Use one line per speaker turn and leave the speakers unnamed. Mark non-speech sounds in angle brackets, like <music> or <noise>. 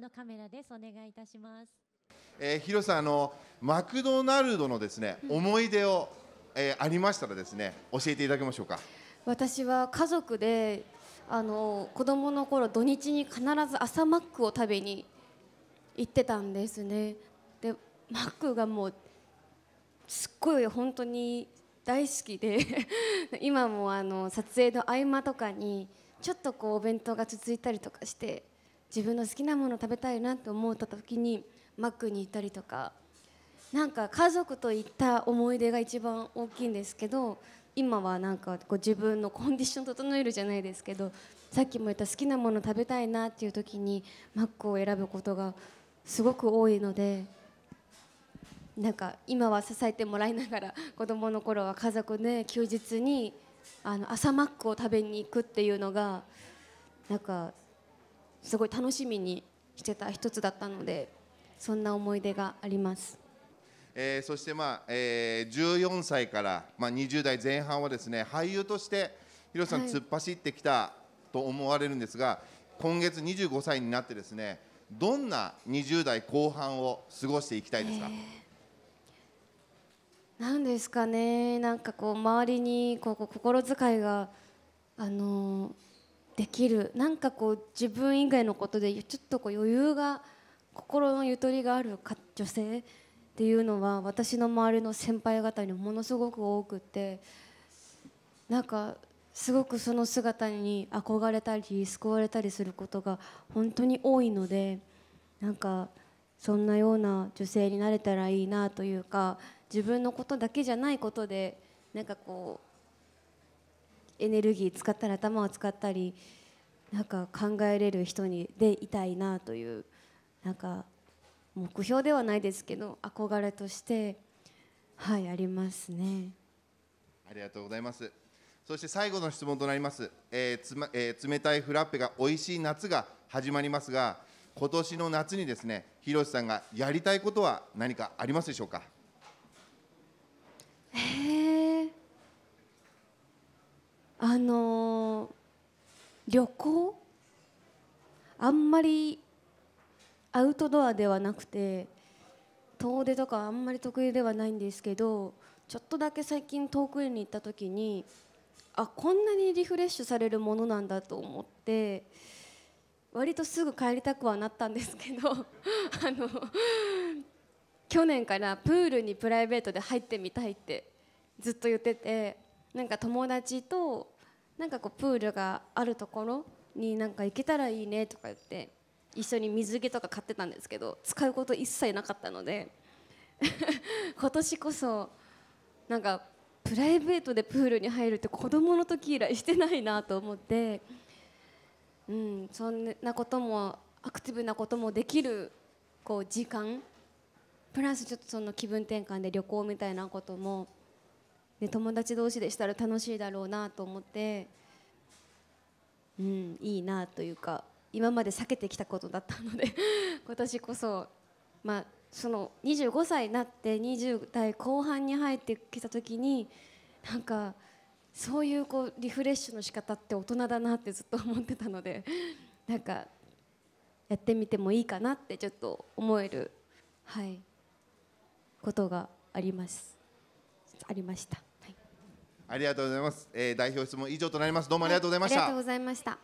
のカメラですお願いいたします。
えー、広さんあのマクドナルドのですね、思い出を、えー、ありましたらですね教えていただけましょうか。私
は家族であの子供の頃土日に必ず朝マックを食べに行ってたんですね。でマックがもうすっごい本当に大好きで今もあの撮影の合間とかにちょっとこうお弁当が続いたりとかして自分の好きなもの食べたいなと思った時にマックに行ったりとかなんか家族と行った思い出が一番大きいんですけど今はなんかこ自分のコンディション整えるじゃないですけどさっきも言った好きなもの食べたいなっていう時にマックを選ぶことがすごく多いのでなんか今は支えてもらいながら子どもの頃は家族で休日にあの朝マックを食べに行くっていうのがなんかすごい楽しみにしてた一つだったのでそんな思い出があります。
えー、そして、まあえー、14歳から、まあ、20代前半はですね俳優としてヒロさん、突っ走ってきたと思われるんですが今月25歳になってですねどんな20代後半を過ごしていきたいですか、
えー、なんですかねなんかこう周りにこう心遣いがあのーできるなんかこう自分以外のことでちょっとこう余裕が心のゆとりがあるか女性っていうのは私の周りの先輩方にものすごく多くてなんかすごくその姿に憧れたり救われたりすることが本当に多いのでなんかそんなような女性になれたらいいなというか自分のことだけじゃないことでなんかこうエネルギー使ったり頭を使ったりなんか考えれる人にでいたいなというなんか目標ではないですけど憧れとしてはいありますね
ありがとうございますそして最後の質問となります、えーつまえー、冷たいフラッペが美味しい夏が始まりますが今年の夏にですね広瀬さんがやりたいことは何かありますでしょうか
のー、旅行あんまりアウトドアではなくて遠出とかあんまり得意ではないんですけどちょっとだけ最近遠くに行った時にあこんなにリフレッシュされるものなんだと思って割とすぐ帰りたくはなったんですけど <laughs> あの去年からプールにプライベートで入ってみたいってずっと言っててなんか友達となんかこうプールがあるところになんか行けたらいいねとか言って一緒に水着とか買ってたんですけど使うこと一切なかったので <laughs> 今年こそなんかプライベートでプールに入るって子供の時以来してないなと思って、うん、そんなこともアクティブなこともできるこう時間プラスちょっとその気分転換で旅行みたいなこともで友達同士でしたら楽しいだろうなと思って、うん、いいなというか今まで避けてきたことだったので <laughs> 今年こそ、まあ、その25歳になって20代後半に入ってきた時になんかそういうこうリフレッシュの仕方って大人だなってずっと思ってたのでなんかやってみてもいいかなってちょっと思える、はい、ことがありますありました。
ありがとうございます、えー、代表質問以上となりますどうもありがとうございました、ありがと
うございました